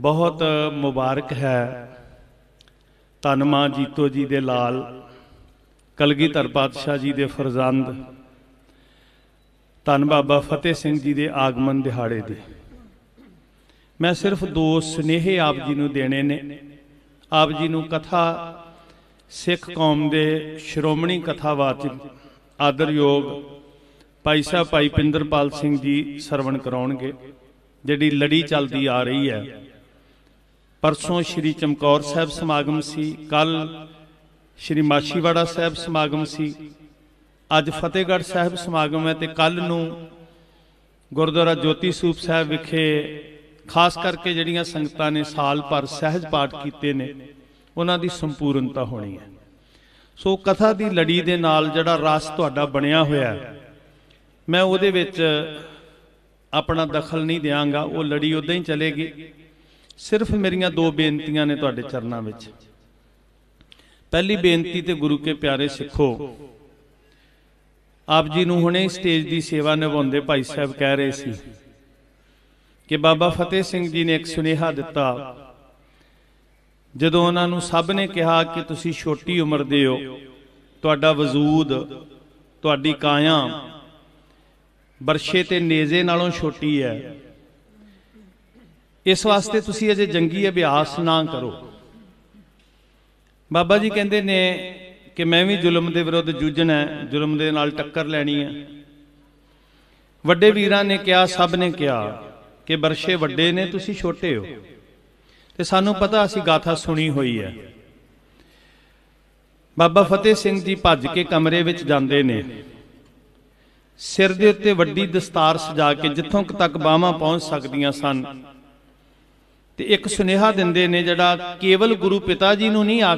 ਬਹੁਤ ਮੁਬਾਰਕ ਹੈ ਧੰਨ ਮਾਂ ਜੀਤੋ ਜੀ ਦੇ ਲਾਲ ਕਲਗੀਧਰ ਪਾਤਸ਼ਾਹ ਜੀ ਦੇ ਫਰਜ਼ੰਦ ਧੰਨ ਬਾਬਾ ਫਤਿਹ ਸਿੰਘ ਜੀ ਦੇ ਆਗਮਨ ਦਿਹਾੜੇ ਦੇ ਮੈਂ ਸਿਰਫ ਦੋ ਸੁਨੇਹੇ ਆਪ ਜੀ ਨੂੰ ਦੇਣੇ ਨੇ ਆਪ ਜੀ ਨੂੰ ਕਥਾ ਸਿੱਖ ਕੌਮ ਦੇ ਸ਼੍ਰੋਮਣੀ ਕਥਾਵਾਚਕ ਆਦਰਯੋਗ ਭਾਈ ਸਾਹਿਬ ਭਾਈ ਪਿੰਦਰਪਾਲ ਸਿੰਘ ਜੀ ਸਰਵਣ ਕਰਾਉਣਗੇ ਜਿਹੜੀ ਲੜੀ ਚੱਲਦੀ ਆ ਰਹੀ ਹੈ ਪਰਸੋਂ ਸ਼੍ਰੀ ਚਮਕੌਰ ਸਾਹਿਬ ਸਮਾਗਮ ਸੀ ਕੱਲ ਸ਼੍ਰੀ ਮਾਸ਼ੀਵਾੜਾ ਸਾਹਿਬ ਸਮਾਗਮ ਸੀ ਅੱਜ ਫਤਿਹਗੜ੍ਹ ਸਾਹਿਬ ਸਮਾਗਮ ਹੈ ਤੇ ਕੱਲ ਨੂੰ ਗੁਰਦੁਆਰਾ ਜੋਤੀ ਸੂਪ ਸਾਹਿਬ ਵਿਖੇ ਖਾਸ ਕਰਕੇ ਜਿਹੜੀਆਂ ਸੰਗਤਾਂ ਨੇ ਸਾਲ ਭਰ ਸਹਿਜ ਪਾਠ ਕੀਤੇ ਨੇ ਉਹਨਾਂ ਦੀ ਸੰਪੂਰਨਤਾ ਹੋਣੀ ਹੈ ਸੋ ਕਥਾ ਦੀ ਲੜੀ ਦੇ ਨਾਲ ਜਿਹੜਾ ਰਸ ਤੁਹਾਡਾ ਬਣਿਆ ਹੋਇਆ ਮੈਂ ਉਹਦੇ ਵਿੱਚ ਆਪਣਾ ਦਖਲ ਨਹੀਂ ਦੇਵਾਂਗਾ ਉਹ ਲੜੀ ਉਦਾਂ ਹੀ ਚੱਲੇਗੀ ਸਿਰਫ ਮੇਰੀਆਂ ਦੋ ਬੇਨਤੀਆਂ ਨੇ ਤੁਹਾਡੇ ਚਰਨਾਂ ਵਿੱਚ ਪਹਿਲੀ ਬੇਨਤੀ ਤੇ ਗੁਰੂ ਕੇ ਪਿਆਰੇ ਸਿੱਖੋ ਆਪ ਜੀ ਨੂੰ ਹੁਣੇ ਸਟੇਜ ਦੀ ਸੇਵਾ ਨਿਭਾਉਂਦੇ ਭਾਈ ਸਾਹਿਬ ਕਹਿ ਰਹੇ ਸੀ ਕਿ ਬਾਬਾ ਫਤਿਹ ਸਿੰਘ ਜੀ ਨੇ ਇੱਕ ਸੁਨੇਹਾ ਦਿੱਤਾ ਜਦੋਂ ਉਹਨਾਂ ਨੂੰ ਸਭ ਨੇ ਕਿਹਾ ਕਿ ਤੁਸੀਂ ਛੋਟੀ ਉਮਰ ਦੇ ਹੋ ਤੁਹਾਡਾ ਵਜੂਦ ਤੁਹਾਡੀ ਕਾਇਆ ਬਰਸ਼ੇ ਤੇ ਨੇਜ਼ੇ ਨਾਲੋਂ ਛੋਟੀ ਹੈ ਇਸ ਵਾਸਤੇ ਤੁਸੀਂ ਅਜੇ ਜੰਗੀ ਅਭਿਆਸ ਨਾ ਕਰੋ ਬਾਬਾ ਜੀ ਕਹਿੰਦੇ ਨੇ ਕਿ ਮੈਂ ਵੀ ਜ਼ੁਲਮ ਦੇ ਵਿਰੁੱਧ ਜੂਝਣਾ ਹੈ ਜ਼ੁਲਮ ਦੇ ਨਾਲ ਟੱਕਰ ਲੈਣੀ ਹੈ ਵੱਡੇ ਵੀਰਾਂ ਨੇ ਕਿਹਾ ਸਭ ਨੇ ਕਿਹਾ ਕਿ ਬਰਸ਼ੇ ਵੱਡੇ ਨੇ ਤੁਸੀਂ ਛੋਟੇ ਹੋ ਤੇ ਸਾਨੂੰ ਪਤਾ ਅਸੀਂ ਗਾਥਾ ਸੁਣੀ ਹੋਈ ਹੈ ਬਾਬਾ ਫਤਿਹ ਸਿੰਘ ਜੀ ਭੱਜ ਕੇ ਕਮਰੇ ਵਿੱਚ ਜਾਂਦੇ ਨੇ ਸਿਰ ਦੇ ਉੱਤੇ ਵੱਡੀ ਦਸਤਾਰ ਸਜਾ ਕੇ ਜਿੱਥੋਂ ਤੱਕ ਬਾਹਾਂ ਪਹੁੰਚ ਸਕਦੀਆਂ ਸਨ ਤੇ ਇੱਕ ਸੁਨੇਹਾ ਦਿੰਦੇ ਨੇ ਜਿਹੜਾ ਕੇਵਲ ਗੁਰੂ ਪਿਤਾ ਜੀ ਨੂੰ ਨਹੀਂ ਆ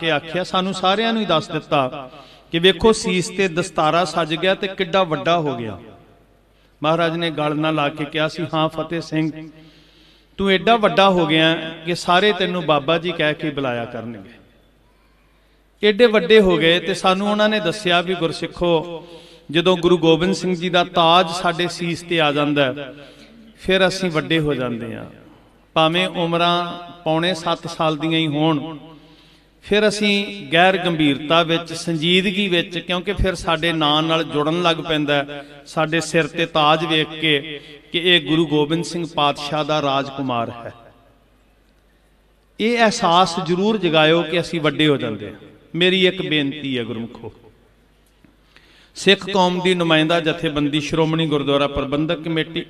ਕੇ ਆਖਿਆ ਸਾਨੂੰ ਸਾਰਿਆਂ ਨੂੰ ਹੀ ਦੱਸ ਦਿੱਤਾ ਕਿ ਵੇਖੋ ਸੀਸ ਤੇ ਦਸਤਾਰਾ ਸਜ ਗਿਆ ਤੇ ਕਿੱਡਾ ਵੱਡਾ ਹੋ ਗਿਆ ਮਹਾਰਾਜ ਨੇ ਗਲ ਨਾਲ ਲਾ ਕੇ ਕਿਹਾ ਸੀ ਹਾਂ ਫਤਿਹ ਸਿੰਘ ਤੂੰ ਐਡਾ ਵੱਡਾ ਹੋ ਗਿਆ ਕਿ ਸਾਰੇ ਤੈਨੂੰ ਬਾਬਾ ਜੀ ਕਹਿ ਕੇ ਬੁਲਾਇਆ ਕਰਨਗੇ ਐਡੇ ਵੱਡੇ ਹੋ ਗਏ ਤੇ ਸਾਨੂੰ ਉਹਨਾਂ ਨੇ ਦੱਸਿਆ ਵੀ ਗੁਰਸਿੱਖੋ ਜਦੋਂ ਗੁਰੂ ਗੋਬਿੰਦ ਸਿੰਘ ਜੀ ਦਾ ਤਾਜ ਸਾਡੇ ਸੀਸ ਤੇ ਆ ਜਾਂਦਾ ਫਿਰ ਅਸੀਂ ਵੱਡੇ ਹੋ ਜਾਂਦੇ ਆ ਭਾਵੇਂ ਉਮਰਾਂ ਪੌਣੇ 7 ਸਾਲ ਦੀਆਂ ਹੀ ਹੋਣ ਫਿਰ ਅਸੀਂ ਗੈਰ ਗੰਭੀਰਤਾ ਵਿੱਚ ਸੰਜੀਦਗੀ ਵਿੱਚ ਕਿਉਂਕਿ ਫਿਰ ਸਾਡੇ ਨਾਂ ਨਾਲ ਜੁੜਨ ਲੱਗ ਪੈਂਦਾ ਸਾਡੇ ਸਿਰ ਤੇ ਤਾਜ ਵੇਖ ਕੇ ਕਿ ਇਹ ਗੁਰੂ ਗੋਬਿੰਦ ਸਿੰਘ ਪਾਤਸ਼ਾਹ ਦਾ ਰਾਜਕੁਮਾਰ ਹੈ ਇਹ ਅਹਿਸਾਸ ਜ਼ਰੂਰ ਜਗਾਇਓ ਕਿ ਅਸੀਂ ਵੱਡੇ ਹੋ ਜਾਂਦੇ ਹਾਂ ਮੇਰੀ ਇੱਕ ਬੇਨਤੀ ਹੈ ਗੁਰਮਖੋ ਸਿੱਖ ਕੌਮ ਦੀ ਨੁਮਾਇੰਦਾ ਜਥੇਬੰਦੀ ਸ਼੍ਰੋਮਣੀ ਗੁਰਦੁਆਰਾ ਪ੍ਰਬੰਧਕ ਕਮੇਟੀ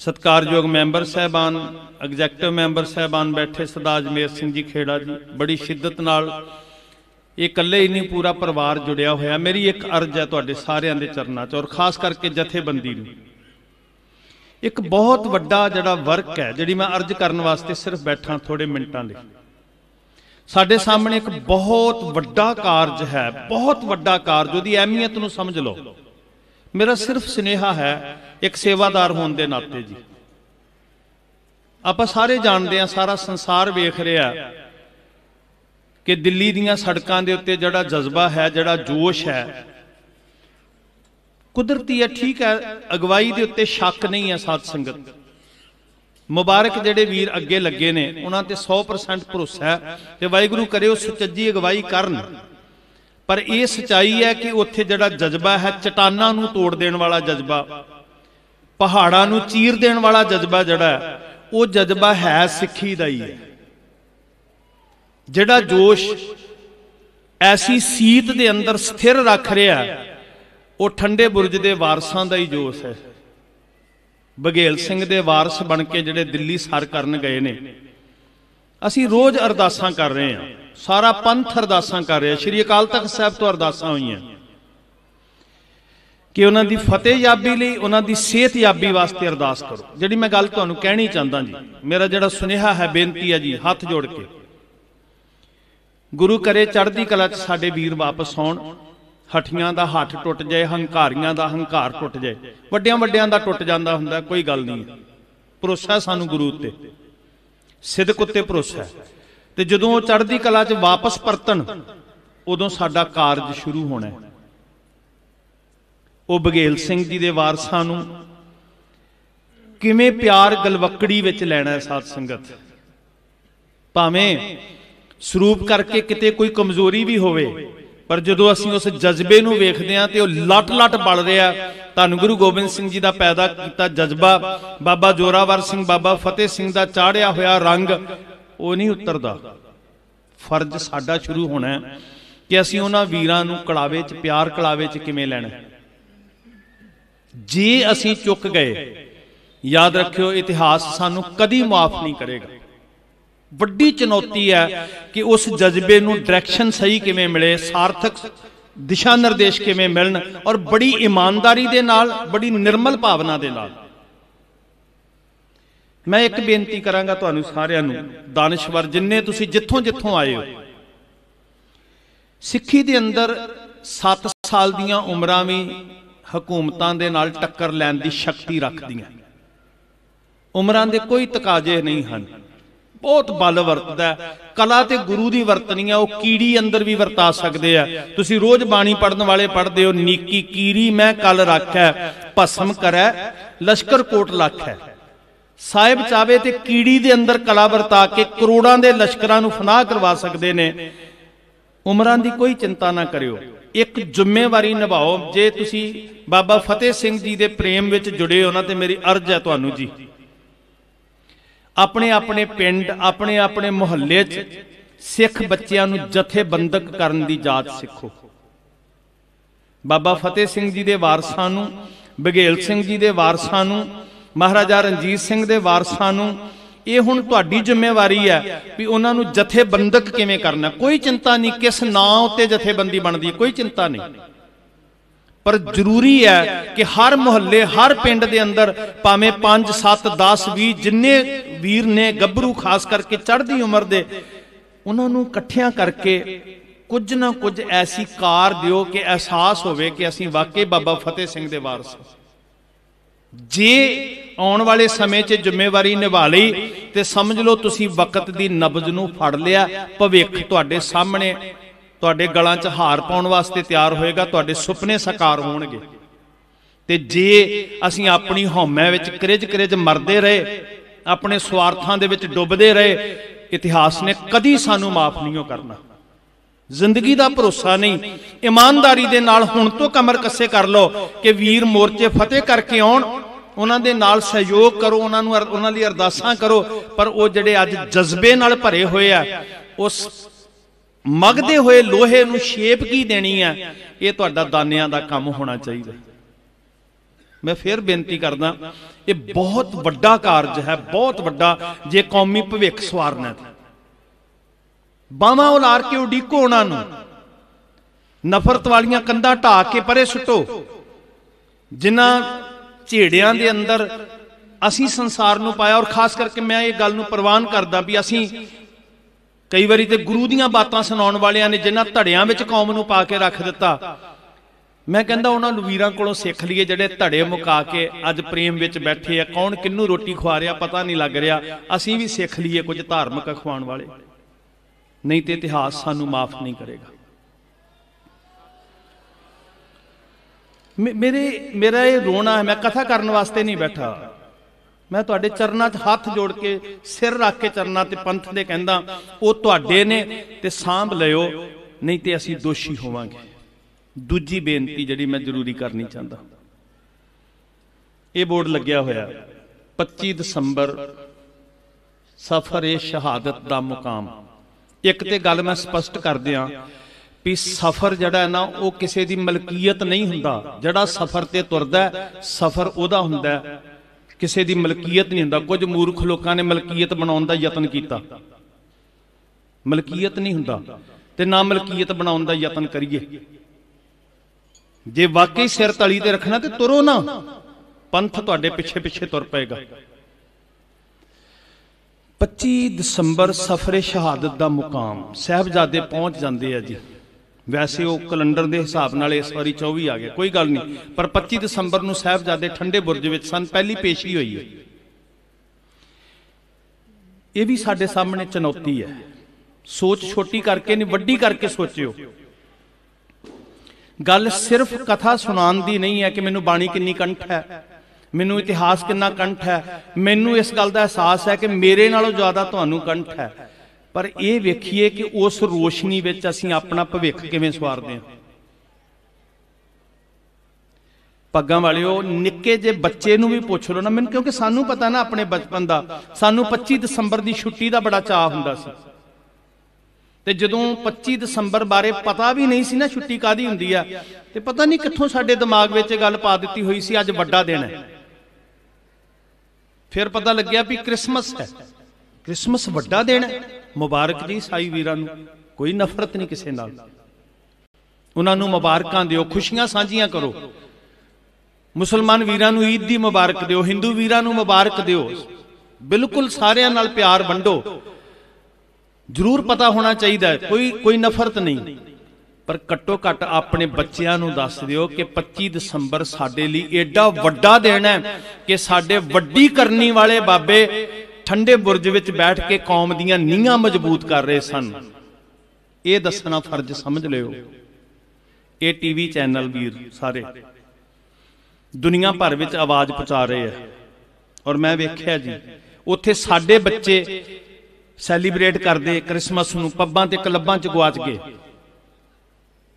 ਸਤਕਾਰਯੋਗ ਮੈਂਬਰ ਸਹਿਬਾਨ ਐਗਜ਼ੈਕਟਿਵ ਮੈਂਬਰ ਸਹਿਬਾਨ ਬੈਠੇ ਸਰਦਾਰ ਜਮੇਰ ਸਿੰਘ ਜੀ ਖੇੜਾ ਜੀ ਬੜੀ ਸ਼ਿੱਦਤ ਨਾਲ ਇਹ ਇਕੱਲੇ ਹੀ ਨਹੀਂ ਪੂਰਾ ਪਰਿਵਾਰ ਜੁੜਿਆ ਹੋਇਆ ਮੇਰੀ ਇੱਕ ਅਰਜ਼ ਹੈ ਤੁਹਾਡੇ ਸਾਰਿਆਂ ਦੇ ਚਰਨਾਂ 'ਚ ਔਰ ਖਾਸ ਕਰਕੇ ਜਥੇਬੰਦੀ ਨੂੰ ਇੱਕ ਬਹੁਤ ਵੱਡਾ ਜਿਹੜਾ ਵਰਕ ਹੈ ਜਿਹੜੀ ਮੈਂ ਅਰਜ਼ ਕਰਨ ਵਾਸਤੇ ਸਿਰਫ ਬੈਠਾ ਥੋੜੇ ਮਿੰਟਾਂ ਲਈ ਸਾਡੇ ਸਾਹਮਣੇ ਇੱਕ ਬਹੁਤ ਵੱਡਾ ਕਾਰਜ ਹੈ ਬਹੁਤ ਵੱਡਾ ਕਾਰਜ ਉਹਦੀ ਅਹਿਮੀਅਤ ਨੂੰ ਸਮਝ ਲਓ ਮੇਰਾ ਸਿਰਫ ਸਨੇਹਾ ਹੈ ਇੱਕ ਸੇਵਾਦਾਰ ਹੋਣ ਦੇ ਨਾਤੇ ਜੀ ਆਪਾਂ ਸਾਰੇ ਜਾਣਦੇ ਆ ਸਾਰਾ ਸੰਸਾਰ ਵੇਖ ਰਿਹਾ ਕਿ ਦਿੱਲੀ ਦੀਆਂ ਸੜਕਾਂ ਦੇ ਉੱਤੇ ਜਿਹੜਾ ਜਜ਼ਬਾ ਹੈ ਜਿਹੜਾ ਜੋਸ਼ ਹੈ ਕੁਦਰਤੀ ਹੈ ਠੀਕ ਹੈ ਅਗਵਾਈ ਦੇ ਉੱਤੇ ਸ਼ੱਕ ਨਹੀਂ ਹੈ ਸਾਧ ਸੰਗਤ ਮੁਬਾਰਕ ਜਿਹੜੇ ਵੀਰ ਅੱਗੇ ਲੱਗੇ ਨੇ ਉਹਨਾਂ ਤੇ 100% ਭਰੋਸਾ ਹੈ ਤੇ ਵਾਹਿਗੁਰੂ ਕਰੇ ਉਹ ਸੁਚੱਜੀ ਅਗਵਾਈ ਕਰਨ ਪਰ ਇਹ ਸਚਾਈ ਹੈ ਕਿ ਉੱਥੇ ਜਿਹੜਾ ਜਜ਼ਬਾ ਹੈ ਚਟਾਨਾਂ ਨੂੰ ਤੋੜ ਦੇਣ ਵਾਲਾ ਜਜ਼ਬਾ ਪਹਾੜਾਂ ਨੂੰ ਚੀਰ ਦੇਣ ਵਾਲਾ ਜਜ਼ਬਾ ਜਿਹੜਾ ਉਹ ਜਜ਼ਬਾ ਹੈ ਸਿੱਖੀ ਦਾ ਹੀ ਹੈ ਜਿਹੜਾ ਜੋਸ਼ ਐਸੀ ਸੀਤ ਦੇ ਅੰਦਰ ਸਥਿਰ ਰੱਖ ਰਿਹਾ ਉਹ ਠੰਡੇ ਬੁਰਜ ਦੇ ਵਾਰਸਾਂ ਦਾ ਹੀ ਜੋਸ਼ ਹੈ ਬਗੇਲ ਸਿੰਘ ਦੇ ਵਾਰਸ ਬਣ ਕੇ ਜਿਹੜੇ ਦਿੱਲੀ ਸਰ ਕਰਨ ਗਏ ਨੇ ਅਸੀਂ ਰੋਜ਼ ਅਰਦਾਸਾਂ ਕਰ ਰਹੇ ਹਾਂ ਸਾਰਾ ਪੰਥ ਅਰਦਾਸਾਂ ਕਰ ਰਿਹਾ ਸ਼੍ਰੀ ਅਕਾਲ ਤਖਤ ਸਾਹਿਬ ਤੋਂ ਅਰਦਾਸਾਂ ਹੋਈਆਂ ਕਿ ਉਹਨਾਂ ਦੀ ਫਤਿਹ ਯਾਬੀ ਲਈ ਉਹਨਾਂ ਦੀ ਸਿਹਤ ਯਾਬੀ ਵਾਸਤੇ ਅਰਦਾਸ ਕਰੋ ਜਿਹੜੀ ਮੈਂ ਗੱਲ ਤੁਹਾਨੂੰ ਕਹਿਣੀ ਚਾਹੁੰਦਾ ਜੀ ਮੇਰਾ ਜਿਹੜਾ ਸੁਨੇਹਾ ਹੈ ਬੇਨਤੀ ਹੈ ਜੀ ਹੱਥ ਜੋੜ ਕੇ ਗੁਰੂ ਕਰੇ ਚੜ੍ਹਦੀ ਕਲਾ 'ਚ ਸਾਡੇ ਵੀਰ ਵਾਪਸ ਆਉਣ ਹਠੀਆਂ ਦਾ ਹੱਥ ਟੁੱਟ ਜਾਏ ਹੰਕਾਰੀਆਂ ਦਾ ਹੰਕਾਰ ਟੁੱਟ ਜਾਏ ਵੱਡਿਆਂ ਵੱਡਿਆਂ ਦਾ ਟੁੱਟ ਜਾਂਦਾ ਹੁੰਦਾ ਕੋਈ ਗੱਲ ਨਹੀਂ ਪਰੋਸਾ ਸਾਨੂੰ ਗੁਰੂ ਉੱਤੇ ਸਿਦਕ ਉੱਤੇ ਭਰੋਸਾ ਹੈ ਤੇ ਜਦੋਂ ਉਹ ਚੜ੍ਹਦੀ ਕਲਾ 'ਚ ਵਾਪਸ ਪਰਤਣ ਉਦੋਂ ਸਾਡਾ ਕਾਰਜ ਸ਼ੁਰੂ ਹੋਣਾ ਹੈ ਉਹ ਬਗੇਲ ਸਿੰਘ ਜੀ ਦੇ ਵਾਰਸਾਂ ਨੂੰ ਕਿਵੇਂ ਪਿਆਰ ਗਲਵਕੜੀ ਵਿੱਚ ਲੈਣਾ ਹੈ ਸਾਧ ਸੰਗਤ ਭਾਵੇਂ ਸਰੂਪ ਕਰਕੇ ਕਿਤੇ ਕੋਈ ਕਮਜ਼ੋਰੀ ਵੀ ਹੋਵੇ ਪਰ ਜਦੋਂ ਅਸੀਂ ਉਸ ਜਜ਼ਬੇ ਨੂੰ ਵੇਖਦੇ ਹਾਂ ਤੇ ਉਹ ਲਟ-ਲਟ ਬਲ ਰਿਹਾ ਧੰਨ ਗੁਰੂ ਗੋਬਿੰਦ ਸਿੰਘ ਜੀ ਦਾ ਪੈਦਾ ਕੀਤਾ ਜਜ਼ਬਾ ਬਾਬਾ ਜੋਰਾਵਰ ਸਿੰਘ ਬਾਬਾ ਫਤਿਹ ਸਿੰਘ ਦਾ ਚਾੜਿਆ ਹੋਇਆ ਰੰਗ ਉਹ ਨਹੀਂ ਉਤਰਦਾ ਫਰਜ਼ ਸਾਡਾ ਸ਼ੁਰੂ ਹੋਣਾ ਹੈ ਕਿ ਅਸੀਂ ਉਹਨਾਂ ਵੀਰਾਂ ਨੂੰ ਕਲਾਵੇ 'ਚ ਪਿਆਰ ਕਲਾਵੇ 'ਚ ਕਿਵੇਂ ਲੈਣਾ ਜੇ ਅਸੀਂ ਚੁੱਕ ਗਏ ਯਾਦ ਰੱਖਿਓ ਇਤਿਹਾਸ ਸਾਨੂੰ ਕਦੀ ਮਾਫ ਨਹੀਂ ਕਰੇਗਾ ਵੱਡੀ ਚੁਣੌਤੀ ਹੈ ਕਿ ਉਸ ਜਜ਼ਬੇ ਨੂੰ ਡਾਇਰੈਕਸ਼ਨ ਸਹੀ ਕਿਵੇਂ ਮਿਲੇ ਸਾਰਥਕ ਦਿਸ਼ਾ ਨਿਰਦੇਸ਼ ਕਿਵੇਂ ਮਿਲਣ ਔਰ ਬੜੀ ਇਮਾਨਦਾਰੀ ਦੇ ਨਾਲ ਬੜੀ ਨਿਰਮਲ ਭਾਵਨਾ ਦੇ ਨਾਲ ਮੈਂ ਇੱਕ ਬੇਨਤੀ ਕਰਾਂਗਾ ਤੁਹਾਨੂੰ ਸਾਰਿਆਂ ਨੂੰ ਦਾਨਿਸ਼ਵਰ ਜਿੰਨੇ ਤੁਸੀਂ ਜਿੱਥੋਂ ਜਿੱਥੋਂ ਆਏ ਹੋ ਸਿੱਖੀ ਦੇ ਅੰਦਰ 7 ਸਾਲ ਦੀਆਂ ਉਮਰਾਂ ਵੀ ਹਕੂਮਤਾਂ ਦੇ ਨਾਲ ਟੱਕਰ ਲੈਣ ਦੀ ਸ਼ਕਤੀ ਰੱਖਦੀਆਂ ਉਮਰਾਂ ਦੇ ਕੋਈ ਤਕਾਜ਼ੇ ਨਹੀਂ ਹਨ ਬਹੁਤ ਬਲ ਵਰਤਦਾ ਕਲਾ ਤੇ ਗੁਰੂ ਦੀ ਵਰਤਨੀ ਆ ਉਹ ਕੀੜੀ ਅੰਦਰ ਵੀ ਵਰਤਾ ਸਕਦੇ ਆ ਤੁਸੀਂ ਰੋਜ਼ ਬਾਣੀ ਪੜਨ ਵਾਲੇ ਪੜਦੇ ਹੋ ਨੀਕੀ ਕੀਰੀ ਮੈਂ ਕਲ ਰੱਖੈ ਭਸਮ ਕਰੈ ਲਸ਼ਕਰ ਕੋਟ ਲੱਖੈ ਸਾਹਿਬ ਚਾਵੇ ਤੇ ਕੀੜੀ ਦੇ ਅੰਦਰ ਕਲਾ ਵਰਤਾ ਕੇ ਕਰੋੜਾਂ ਦੇ ਲਸ਼ਕਰਾਂ ਨੂੰ ਫਨਾਹ ਕਰਵਾ ਸਕਦੇ ਨੇ ਉਮਰਾਂ ਦੀ ਕੋਈ ਚਿੰਤਾ ਨਾ ਕਰਿਓ ਇੱਕ ਜ਼ਿੰਮੇਵਾਰੀ ਨਿਭਾਓ ਜੇ ਤੁਸੀਂ ਬਾਬਾ ਫਤਿਹ ਸਿੰਘ ਜੀ ਦੇ ਪ੍ਰੇਮ ਵਿੱਚ ਜੁੜੇ ਹੋ ਨਾ ਤੇ ਮੇਰੀ ਅਰਜ਼ ਹੈ ਤੁਹਾਨੂੰ ਜੀ ਆਪਣੇ ਆਪਣੇ ਪਿੰਡ ਆਪਣੇ ਆਪਣੇ ਮੁਹੱਲੇ 'ਚ ਸਿੱਖ ਬੱਚਿਆਂ ਨੂੰ ਜਥੇਬੰਦਕ ਕਰਨ ਦੀ ਜਾਤ ਸਿੱਖੋ ਬਾਬਾ ਫਤਿਹ ਸਿੰਘ ਜੀ ਦੇ ਵਾਰਸਾਂ ਨੂੰ ਬਗੇਲ ਸਿੰਘ ਜੀ ਦੇ ਵਾਰਸਾਂ ਨੂੰ ਮਹਾਰਾਜਾ ਰਣਜੀਤ ਸਿੰਘ ਦੇ ਵਾਰਸਾਂ ਨੂੰ ਇਹ ਹੁਣ ਤੁਹਾਡੀ ਜ਼ਿੰਮੇਵਾਰੀ ਹੈ ਵੀ ਉਹਨਾਂ ਨੂੰ ਜਥੇਬੰਦਕ ਕਿਵੇਂ ਕਰਨਾ ਕੋਈ ਚਿੰਤਾ ਨਹੀਂ ਕਿਸ ਨਾਂ ਉੱਤੇ ਜਥੇਬੰਦੀ ਬਣਦੀ ਕੋਈ ਚਿੰਤਾ ਨਹੀਂ ਪਰ ਜ਼ਰੂਰੀ ਹੈ ਕਿ ਹਰ ਮੁਹੱਲੇ ਹਰ ਪਿੰਡ ਦੇ ਅੰਦਰ ਭਾਵੇਂ 5 7 10 20 ਜਿੰਨੇ ਵੀਰ ਨੇ ਗੱਭਰੂ ਖਾਸ ਕਰਕੇ ਚੜ੍ਹਦੀ ਉਮਰ ਦੇ ਉਹਨਾਂ ਨੂੰ ਇਕੱਠਿਆਂ ਕਰਕੇ ਕੁਝ ਨਾ ਕੁਝ ਐਸੀ ਕਾਰ ਦਿਓ ਕਿ ਅਹਿਸਾਸ ਹੋਵੇ ਕਿ ਅਸੀਂ ਵਾਕਈ ਬਾਬਾ ਫਤਿਹ ਸਿੰਘ ਦੇ ਵਾਰਸ ਜੇ ਆਉਣ ਵਾਲੇ ਸਮੇਂ 'ਚ ਜ਼ਿੰਮੇਵਾਰੀ ਨਿਭਾ ਲਈ ਤੇ ਸਮਝ ਲਓ ਤੁਸੀਂ ਵਕਤ ਦੀ ਨਬਜ਼ ਨੂੰ ਫੜ ਲਿਆ ਭਵਿੱਖ ਤੁਹਾਡੇ ਸਾਹਮਣੇ ਤੁਹਾਡੇ ਗਲਾਂ 'ਚ ਹਾਰ ਪਾਉਣ ਵਾਸਤੇ ਤਿਆਰ ਹੋਏਗਾ ਤੁਹਾਡੇ ਸੁਪਨੇ ਸਾਕਾਰ ਹੋਣਗੇ ਤੇ ਜੇ ਅਸੀਂ ਆਪਣੀ ਹਉਮੈ ਵਿੱਚ ਕ੍ਰਿਜ-ਕ੍ਰਿਜ ਮਰਦੇ ਰਹੇ ਆਪਣੇ ਸਵਾਰਥਾਂ ਦੇ ਵਿੱਚ ਡੁੱਬਦੇ ਰਹੇ ਇਤਿਹਾਸ ਨੇ ਕਦੀ ਸਾਨੂੰ ਮਾਫ ਨਹੀਂ ਕਰਨਾ ਜ਼ਿੰਦਗੀ ਦਾ ਭਰੋਸਾ ਨਹੀਂ ਇਮਾਨਦਾਰੀ ਦੇ ਨਾਲ ਹੁਣ ਤੋਂ ਕਮਰ ਕੱਸੇ ਕਰ ਲਓ ਕਿ ਵੀਰ ਮੋਰਚੇ ਫਤਿਹ ਕਰਕੇ ਆਉਣ ਉਹਨਾਂ ਦੇ ਨਾਲ ਸਹਿਯੋਗ ਕਰੋ ਉਹਨਾਂ ਨੂੰ ਉਹਨਾਂ ਲਈ ਅਰਦਾਸਾਂ ਕਰੋ ਪਰ ਉਹ ਜਿਹੜੇ ਅੱਜ ਜਜ਼ਬੇ ਨਾਲ ਭਰੇ ਹੋਏ ਆ ਉਸ ਮਗਦੇ ਹੋਏ ਲੋਹੇ ਨੂੰ ਸ਼ੇਪ ਕੀ ਦੇਣੀ ਆ ਇਹ ਤੁਹਾਡਾ ਦਾਨਿਆਂ ਦਾ ਕੰਮ ਹੋਣਾ ਚਾਹੀਦਾ ਮੈਂ ਫੇਰ ਬੇਨਤੀ ਕਰਦਾ ਇਹ ਬਹੁਤ ਵੱਡਾ ਕਾਰਜ ਹੈ ਬਹੁਤ ਵੱਡਾ ਜੇ ਕੌਮੀ ਭਵਿੱਖ ਸਵਾਰਨਾ ਹੈ ਬਾਵਾ ਉਲਾਰ ਕੇ ਉਡੀਕੋ ਉਹਨਾਂ ਨੂੰ ਨਫ਼ਰਤ ਵਾਲੀਆਂ ਕੰਧਾਂ ਢਾ ਕੇ ਪਰੇ ਸੁੱਟੋ ਜਿਨ੍ਹਾਂ ਝੇੜਿਆਂ ਦੇ ਅੰਦਰ ਅਸੀਂ ਸੰਸਾਰ ਨੂੰ ਪਾਇਆ ਔਰ ਖਾਸ ਕਰਕੇ ਮੈਂ ਇਹ ਗੱਲ ਨੂੰ ਪ੍ਰਵਾਨ ਕਰਦਾ ਵੀ ਅਸੀਂ ਕਈ ਵਾਰੀ ਤੇ ਗੁਰੂ ਦੀਆਂ ਬਾਤਾਂ ਸੁਣਾਉਣ ਵਾਲਿਆਂ ਨੇ ਜਿਨ੍ਹਾਂ ਧੜਿਆਂ ਵਿੱਚ ਕੌਮ ਨੂੰ ਪਾ ਕੇ ਰੱਖ ਦਿੱਤਾ ਮੈਂ ਕਹਿੰਦਾ ਉਹਨਾਂ ਲਵੀਰਾਂ ਕੋਲੋਂ ਸਿੱਖ ਲਈਏ ਜਿਹੜੇ ਧੜੇ ਮੁਕਾ ਕੇ ਅੱਜ ਪ੍ਰੇਮ ਵਿੱਚ ਬੈਠੇ ਆ ਕੌਣ ਕਿੰਨੂੰ ਰੋਟੀ ਖਵਾ ਰਿਹਾ ਪਤਾ ਨਹੀਂ ਲੱਗ ਰਿਹਾ ਅਸੀਂ ਵੀ ਸਿੱਖ ਲਈਏ ਕੁਝ ਧਾਰਮਿਕ ਖਵਾਉਣ ਵਾਲੇ ਨਹੀਂ ਤੇ ਇਤਿਹਾਸ ਸਾਨੂੰ ਮਾਫ ਨਹੀਂ ਕਰੇਗਾ ਮੇਰੇ ਮੇਰਾ ਇਹ ਰੋਣਾ ਹੈ ਮੈਂ ਕਥਾ ਕਰਨ ਵਾਸਤੇ ਨਹੀਂ ਬੈਠਾ ਮੈਂ ਤੁਹਾਡੇ ਚਰਨਾਂ 'ਚ ਹੱਥ ਜੋੜ ਕੇ ਸਿਰ ਰੱਖ ਕੇ ਚਰਨਾਂ ਤੇ ਪੰਥ ਦੇ ਕਹਿੰਦਾ ਉਹ ਤੁਹਾਡੇ ਨੇ ਤੇ ਸਾਂਭ ਲਿਓ ਨਹੀਂ ਤੇ ਅਸੀਂ ਦੋਸ਼ੀ ਹੋਵਾਂਗੇ ਦੂਜੀ ਬੇਨਤੀ ਜਿਹੜੀ ਮੈਂ ਜ਼ਰੂਰੀ ਕਰਨੀ ਚਾਹੁੰਦਾ ਇਹ ਬੋਰਡ ਲੱਗਿਆ ਹੋਇਆ 25 ਦਸੰਬਰ ਸਫਰ ਇਹ ਸ਼ਹਾਦਤ ਦਾ ਮੁਕਾਮ ਇੱਕ ਤੇ ਗੱਲ ਮੈਂ ਸਪਸ਼ਟ ਕਰ ਦਿਆਂ ਵੀ ਸਫਰ ਜਿਹੜਾ ਨਾ ਉਹ ਕਿਸੇ ਦੀ ਮਲਕੀਅਤ ਨਹੀਂ ਹੁੰਦਾ ਜਿਹੜਾ ਸਫਰ ਤੇ ਤੁਰਦਾ ਸਫਰ ਉਹਦਾ ਹੁੰਦਾ ਕਿਸੇ ਦੀ ਮਲਕੀਅਤ ਨਹੀਂ ਹੁੰਦਾ ਕੁਝ ਮੂਰਖ ਲੋਕਾਂ ਨੇ ਮਲਕੀਅਤ ਬਣਾਉਣ ਦਾ ਯਤਨ ਕੀਤਾ ਮਲਕੀਅਤ ਨਹੀਂ ਹੁੰਦਾ ਤੇ ਨਾ ਮਲਕੀਅਤ ਬਣਾਉਣ ਦਾ ਯਤਨ ਕਰੀਏ ਜੇ ਵਾਕਈ ਸਿਰ ਤਲੀ ਤੇ ਰੱਖਣਾ ਤੇ ਤੁਰੋ ਨਾ ਪੰਥ ਤੁਹਾਡੇ ਪਿੱਛੇ ਪਿੱਛੇ ਤੁਰ ਪਏਗਾ 25 ਦਸੰਬਰ ਸਫਰੇ ਸ਼ਹਾਦਤ ਦਾ ਮੁਕਾਮ ਸਹਿਬਜ਼ਾਦੇ ਪਹੁੰਚ ਜਾਂਦੇ ਆ ਜੀ ਵੈਸੇ ਉਹ ਕੈਲੰਡਰ ਦੇ ਹਿਸਾਬ ਨਾਲ ਇਸ ਵਾਰੀ 24 ਆ ਗਿਆ ਕੋਈ ਗੱਲ ਨਹੀਂ ਪਰ 25 ਦਸੰਬਰ ਨੂੰ ਸਾਹਿਬਜ਼ਾਦੇ ਠੰਡੇ ਬੁਰਜ ਵਿੱਚ ਸਨ ਪਹਿਲੀ ਪੇਸ਼ੀ ਹੋਈ ਹੈ ਇਹ ਵੀ ਸਾਡੇ ਸਾਹਮਣੇ ਚੁਣੌਤੀ ਹੈ ਸੋਚ ਛੋਟੀ ਕਰਕੇ ਨਹੀਂ ਵੱਡੀ ਕਰਕੇ ਸੋਚਿਓ ਗੱਲ ਸਿਰਫ ਕਥਾ ਸੁਣਾਉਣ ਦੀ ਨਹੀਂ ਹੈ ਕਿ ਮੈਨੂੰ ਬਾਣੀ ਕਿੰਨੀ ਕੰਠ ਹੈ ਮੈਨੂੰ ਇਤਿਹਾਸ ਕਿੰਨਾ ਕੰਠ ਹੈ ਮੈਨੂੰ ਇਸ ਗੱਲ ਦਾ ਅਹਿਸਾਸ ਹੈ ਕਿ ਮੇਰੇ ਨਾਲੋਂ ਜ਼ਿਆਦਾ ਤੁਹਾਨੂੰ ਕੰਠ ਹੈ ਪਰ ਇਹ ਵੇਖੀਏ ਕਿ ਉਸ ਰੋਸ਼ਨੀ ਵਿੱਚ ਅਸੀਂ ਆਪਣਾ ਭਵਿੱਖ ਕਿਵੇਂ ਸਵਾਰਦੇ ਹਾਂ ਪੱਗਾਂ ਵਾਲਿਓ ਨਿੱਕੇ ਜੇ ਬੱਚੇ ਨੂੰ ਵੀ ਪੁੱਛ ਲਓ ਨਾ ਮੈਨੂੰ ਕਿਉਂਕਿ ਸਾਨੂੰ ਪਤਾ ਨਾ ਆਪਣੇ ਬਚਪਨ ਦਾ ਸਾਨੂੰ 25 ਦਸੰਬਰ ਦੀ ਛੁੱਟੀ ਦਾ ਬੜਾ ਚਾਹ ਹੁੰਦਾ ਸੀ ਤੇ ਜਦੋਂ 25 ਦਸੰਬਰ ਬਾਰੇ ਪਤਾ ਵੀ ਨਹੀਂ ਸੀ ਨਾ ਛੁੱਟੀ ਕਾਦੀ ਹੁੰਦੀ ਆ ਤੇ ਪਤਾ ਨਹੀਂ ਕਿੱਥੋਂ ਸਾਡੇ ਦਿਮਾਗ ਵਿੱਚ ਗੱਲ ਪਾ ਦਿੱਤੀ ਹੋਈ ਸੀ ਅੱਜ ਵੱਡਾ ਦਿਨ ਹੈ ਫਿਰ ਪਤਾ ਲੱਗਿਆ ਵੀ 크리스마ਸ ਹੈ 크리스마ਸ ਵੱਡਾ ਦਿਨ ਹੈ ਮੁਬਾਰਕ ਜੀ ਸਾਈ ਵੀਰਾਂ ਨੂੰ ਕੋਈ ਨਫ਼ਰਤ ਨਹੀਂ ਕਿਸੇ ਨਾਲ ਉਹਨਾਂ ਨੂੰ ਮੁਬਾਰਕਾਂ ਦਿਓ ਖੁਸ਼ੀਆਂ ਸਾਂਝੀਆਂ ਕਰੋ ਮੁਸਲਮਾਨ ਵੀਰਾਂ ਨੂੰ ਈਦ ਦੀ ਮੁਬਾਰਕ ਦਿਓ ਹਿੰਦੂ ਵੀਰਾਂ ਨੂੰ ਮੁਬਾਰਕ ਦਿਓ ਬਿਲਕੁਲ ਸਾਰਿਆਂ ਨਾਲ ਪਿਆਰ ਵੰਡੋ ਜ਼ਰੂਰ ਪਤਾ ਹੋਣਾ ਚਾਹੀਦਾ ਕੋਈ ਕੋਈ ਨਫ਼ਰਤ ਨਹੀਂ ਪਰ ਘੱਟੋ ਘੱਟ ਆਪਣੇ ਬੱਚਿਆਂ ਨੂੰ ਦੱਸ ਦਿਓ ਕਿ 25 ਦਸੰਬਰ ਸਾਡੇ ਲਈ ਐਡਾ ਵੱਡਾ ਦਿਨ ਹੈ ਕਿ ਸਾਡੇ ਵੱਡੀ ਕਰਨੀ ਵਾਲੇ ਬਾਬੇ ਠੰਡੇ ਬੁਰਜ ਵਿੱਚ ਬੈਠ ਕੇ ਕੌਮ ਦੀਆਂ ਨੀਹਾਂ ਮਜ਼ਬੂਤ ਕਰ ਰਹੇ ਸਨ ਇਹ ਦੱਸਣਾ ਫਰਜ਼ ਸਮਝ ਲਿਓ ਇਹ ਟੀਵੀ ਚੈਨਲ ਵੀਰ ਸਾਰੇ ਦੁਨੀਆ ਭਰ ਵਿੱਚ ਆਵਾਜ਼ ਪਹੁੰਚਾ ਰਹੇ ਆ ਔਰ ਮੈਂ ਵੇਖਿਆ ਜੀ ਉੱਥੇ ਸਾਡੇ ਬੱਚੇ ਸੈਲੀਬ੍ਰੇਟ ਕਰਦੇ ਕ੍ਰਿਸਮਸ ਨੂੰ ਪੱਬਾਂ ਤੇ ਕਲੱਬਾਂ 'ਚ ਗਵਾਚ ਗਏ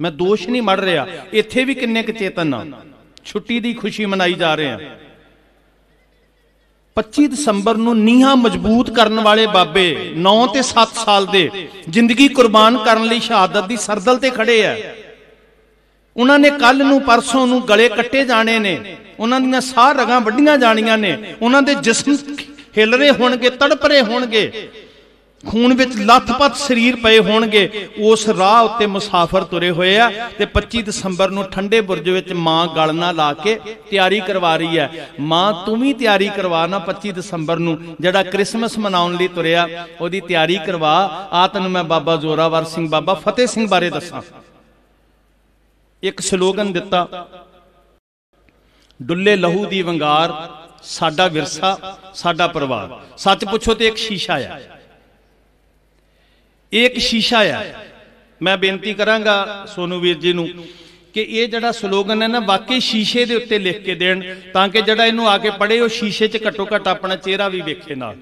ਮੈਂ ਦੋਸ਼ ਨਹੀਂ ਮੜ ਰਿਹਾ ਇੱਥੇ ਵੀ ਕਿੰਨੇ ਕੁ ਚੇਤਨ ਆ ਛੁੱਟੀ ਦੀ ਖੁਸ਼ੀ ਮਨਾਈ ਜਾ ਰਹੇ ਆ 25 ਦਸੰਬਰ ਨੂੰ ਨੀਹਾਂ ਮਜ਼ਬੂਤ ਕਰਨ ਵਾਲੇ ਬਾਬੇ 9 ਤੇ 7 ਸਾਲ ਦੇ ਜ਼ਿੰਦਗੀ ਕੁਰਬਾਨ ਕਰਨ ਲਈ ਸ਼ਹਾਦਤ ਦੀ ਸਰਦਲ ਤੇ ਖੜੇ ਆ ਉਹਨਾਂ ਨੇ ਕੱਲ ਨੂੰ ਪਰਸੋਂ ਨੂੰ ਗਲੇ ਕੱਟੇ ਜਾਣੇ ਨੇ ਉਹਨਾਂ ਦੀਆਂ ਸਾਰ ਰਗਾਂ ਵੱਡੀਆਂ ਜਾਣੀਆਂ ਨੇ ਉਹਨਾਂ ਦੇ ਜਿਸਮ ਹਿਲਰੇ ਹੋਣਗੇ ਤੜਪਰੇ ਹੋਣਗੇ ਖੂਨ ਵਿੱਚ ਲੱਥਪੱਥ ਸਰੀਰ ਪਏ ਹੋਣਗੇ ਉਸ ਰਾਹ ਉੱਤੇ ਮੁਸਾਫਰ ਤੁਰੇ ਹੋਏ ਆ ਤੇ 25 ਦਸੰਬਰ ਨੂੰ ਠੰਡੇ ਬੁਰਜ ਵਿੱਚ ਮਾਂ ਗਲ ਲਾ ਕੇ ਤਿਆਰੀ ਕਰਵਾ ਰਹੀ ਹੈ ਮਾਂ ਤੂੰ ਵੀ ਤਿਆਰੀ ਕਰਵਾ ਨਾ 25 ਦਸੰਬਰ ਨੂੰ ਜਿਹੜਾ ਕ੍ਰਿਸਮਸ ਮਨਾਉਣ ਲਈ ਤੁਰਿਆ ਉਹਦੀ ਤਿਆਰੀ ਕਰਵਾ ਆ ਤੈਨੂੰ ਮੈਂ ਬਾਬਾ ਜ਼ੋਰਾਵਰ ਸਿੰਘ ਬਾਬਾ ਫਤਿਹ ਸਿੰਘ ਬਾਰੇ ਦੱਸਾਂ ਇੱਕ ਸਲੋਗਨ ਦਿੱਤਾ ਡੁੱਲੇ ਲਹੂ ਦੀ ਵੰਗਾਰ ਸਾਡਾ ਵਿਰਸਾ ਸਾਡਾ ਪਰਿਵਾਰ ਸੱਚ ਪੁੱਛੋ ਤੇ ਇੱਕ ਸ਼ੀਸ਼ਾ ਆ ਇੱਕ ਸ਼ੀਸ਼ਾ ਆ ਮੈਂ ਬੇਨਤੀ ਕਰਾਂਗਾ ਸੋਨੂ ਵੀਰ ਜੀ ਨੂੰ ਕਿ ਇਹ ਜਿਹੜਾ ਸਲੋਗਨ ਹੈ ਨਾ ਵਾਕਈ ਸ਼ੀਸ਼ੇ ਦੇ ਉੱਤੇ ਲਿਖ ਕੇ ਦੇਣ ਤਾਂ ਕਿ ਜਿਹੜਾ ਇਹਨੂੰ ਆ ਕੇ ਪੜੇ ਉਹ ਸ਼ੀਸ਼ੇ 'ਚ ਘੱਟੋ ਘੱਟ ਆਪਣਾ ਚਿਹਰਾ ਵੀ ਵੇਖੇ ਨਾਲ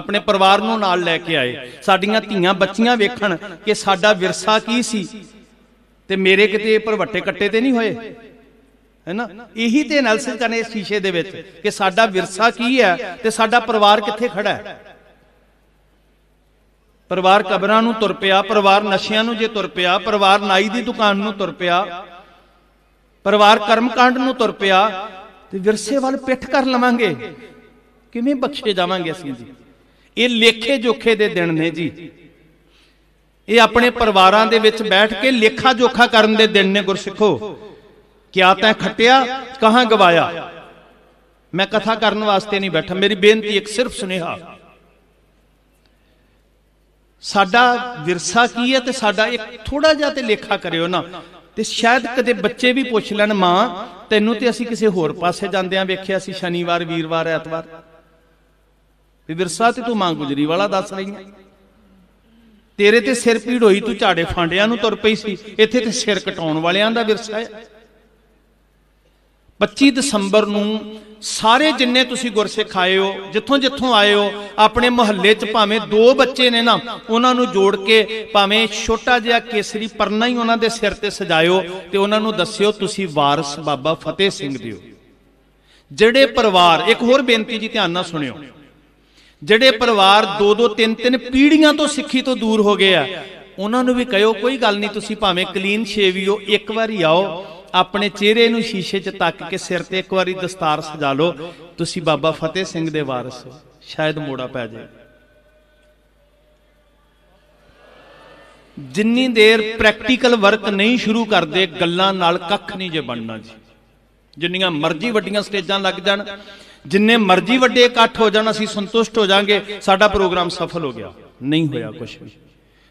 ਆਪਣੇ ਪਰਿਵਾਰ ਨੂੰ ਨਾਲ ਲੈ ਕੇ ਆਏ ਸਾਡੀਆਂ ਧੀਆਂ ਬੱਚੀਆਂ ਵੇਖਣ ਕਿ ਸਾਡਾ ਵਿਰਸਾ ਕੀ ਸੀ ਤੇ ਮੇਰੇ ਕਿਤੇ ਪਰਵੱਟੇ ਕੱਟੇ ਤੇ ਨਹੀਂ ਹੋਏ ਹੈਨਾ ਇਹੀ ਤੇ ਐਨਾਲਿਸਿਸ ਕਰਨੇ ਇਸ ਸ਼ੀਸ਼ੇ ਦੇ ਵਿੱਚ ਕਿ ਸਾਡਾ ਵਿਰਸਾ ਕੀ ਹੈ ਤੇ ਸਾਡਾ ਪਰਿਵਾਰ ਕਿੱਥੇ ਖੜਾ ਹੈ ਪਰਿਵਾਰ ਕਬਰਾਂ ਨੂੰ ਤੁਰ ਪਿਆ ਪਰਿਵਾਰ ਨਸ਼ਿਆਂ ਨੂੰ ਜੇ ਤੁਰ ਪਿਆ ਪਰਿਵਾਰ ਨਾਈ ਦੀ ਦੁਕਾਨ ਨੂੰ ਤੁਰ ਪਿਆ ਪਰਿਵਾਰ ਕਰਮਕਾਂਡ ਨੂੰ ਤੁਰ ਪਿਆ ਤੇ ਵਿਰਸੇ ਵੱਲ ਪਿੱਠ ਕਰ ਲਵਾਂਗੇ ਕਿਵੇਂ ਬਖਸ਼ੇ ਜਾਵਾਂਗੇ ਅਸੀਂ ਜੀ ਇਹ ਲੇਖੇ ਜੋਖੇ ਦੇ ਦਿਨ ਨੇ ਜੀ ਇਹ ਆਪਣੇ ਪਰਿਵਾਰਾਂ ਦੇ ਵਿੱਚ ਬੈਠ ਕੇ ਲੇਖਾ ਜੋਖਾ ਕਰਨ ਦੇ ਦਿਨ ਨੇ ਗੁਰਸਿੱਖੋ ਕਿਆ ਤੈਂ ਖੱਟਿਆ ਕਹਾਂ ਗਵਾਇਆ ਮੈਂ ਕਥਾ ਕਰਨ ਵਾਸਤੇ ਨਹੀਂ ਬੈਠਾ ਮੇਰੀ ਬੇਨਤੀ ਇੱਕ ਸਿਰਫ ਸੁਨੇਹਾ ਸਾਡਾ ਵਿਰਸਾ ਕੀ ਹੈ ਤੇ ਸਾਡਾ ਇੱਕ ਥੋੜਾ ਜਿਹਾ ਤੇ ਲੇਖਾ ਕਰਿਓ ਨਾ ਤੇ ਸ਼ਾਇਦ ਕਦੇ ਬੱਚੇ ਵੀ ਪੁੱਛ ਲੈਣ ਮਾਂ ਤੈਨੂੰ ਤੇ ਅਸੀਂ ਕਿਸੇ ਹੋਰ ਪਾਸੇ ਜਾਂਦਿਆਂ ਵੇਖਿਆ ਸੀ ਸ਼ਨੀਵਾਰ ਵੀਰਵਾਰ ਐਤਵਾਰ ਵੀ ਵਿਰਸਾ ਤੇ ਤੂੰ ਮਾਂ ਗੁਜਰੀ ਵਾਲਾ ਦੱਸ ਰਹੀ ਹੈ ਤੇਰੇ ਤੇ ਸਿਰ ਪੀੜ ਹੋਈ ਤੂੰ ਝਾੜੇ ਫਾਂਡਿਆਂ ਨੂੰ ਤੁਰ ਪਈ ਸੀ ਇੱਥੇ ਤੇ ਸਿਰ ਕਟਾਉਣ ਵਾਲਿਆਂ ਦਾ ਵਿਰਸਾ ਹੈ 25 ਦਸੰਬਰ ਨੂੰ ਸਾਰੇ ਜਿੰਨੇ ਤੁਸੀਂ ਗੁਰਸਿੱਖ ਆਏ ਹੋ ਜਿੱਥੋਂ ਜਿੱਥੋਂ ਆਏ ਹੋ ਆਪਣੇ ਮੁਹੱਲੇ 'ਚ ਭਾਵੇਂ ਦੋ ਬੱਚੇ ਨੇ ਨਾ ਉਹਨਾਂ ਨੂੰ ਜੋੜ ਕੇ ਭਾਵੇਂ ਛੋਟਾ ਜਿਹਾ ਕੇਸਰੀ ਪਰਨਾ ਹੀ ਉਹਨਾਂ ਦੇ ਸਿਰ ਤੇ ਸਜਾਇਓ ਤੇ ਉਹਨਾਂ ਨੂੰ ਦੱਸਿਓ ਤੁਸੀਂ ਵਾਰਿਸ ਬਾਬਾ ਫਤਿਹ ਸਿੰਘ ਦਿਓ ਜਿਹੜੇ ਪਰਿਵਾਰ ਇੱਕ ਹੋਰ ਬੇਨਤੀ ਜੀ ਧਿਆਨ ਨਾਲ ਸੁਣਿਓ ਜਿਹੜੇ ਪਰਿਵਾਰ ਦੋ ਦੋ ਤਿੰਨ ਤਿੰਨ ਪੀੜ੍ਹੀਆਂ ਤੋਂ ਸਿੱਖੀ ਤੋਂ ਦੂਰ ਹੋ ਗਏ ਆ ਉਹਨਾਂ ਨੂੰ ਵੀ ਕਹਿਓ ਕੋਈ ਗੱਲ ਨਹੀਂ ਤੁਸੀਂ ਭਾਵੇਂ ਕਲੀਨ ਛੇਵੀਓ ਇੱਕ ਵਾਰੀ ਆਓ ਆਪਣੇ ਚਿਹਰੇ ਨੂੰ ਸ਼ੀਸ਼ੇ 'ਚ ਤੱਕ ਕੇ ਸਿਰ ਤੇ ਇੱਕ ਵਾਰੀ ਦਸਤਾਰ ਸਜਾ ਲਓ ਤੁਸੀਂ ਬਾਬਾ ਫਤਿਹ ਸਿੰਘ ਦੇ ਵਾਰਿਸ ਹੋ ਸ਼ਾਇਦ ਮੋੜਾ ਪੈ ਜਾਏ ਜਿੰਨੀ ਦੇਰ ਪ੍ਰੈਕਟੀਕਲ ਵਰਕ ਨਹੀਂ ਸ਼ੁਰੂ ਕਰਦੇ ਗੱਲਾਂ ਨਾਲ ਕੱਖ ਨਹੀਂ ਜੇ ਬਣਨਾ ਜੀ ਜਿੰਨੀਆਂ ਮਰਜ਼ੀ ਵੱਡੀਆਂ ਸਟੇਜਾਂ ਲੱਗ ਜਾਣ ਜਿੰਨੇ ਮਰਜ਼ੀ ਵੱਡੇ ਇਕੱਠ ਹੋ ਜਾਣ ਅਸੀਂ ਸੰਤੁਸ਼ਟ ਹੋ ਜਾਾਂਗੇ ਸਾਡਾ ਪ੍ਰੋਗਰਾਮ ਸਫਲ ਹੋ ਗਿਆ ਨਹੀਂ ਹੋਇਆ ਕੁਝ ਵੀ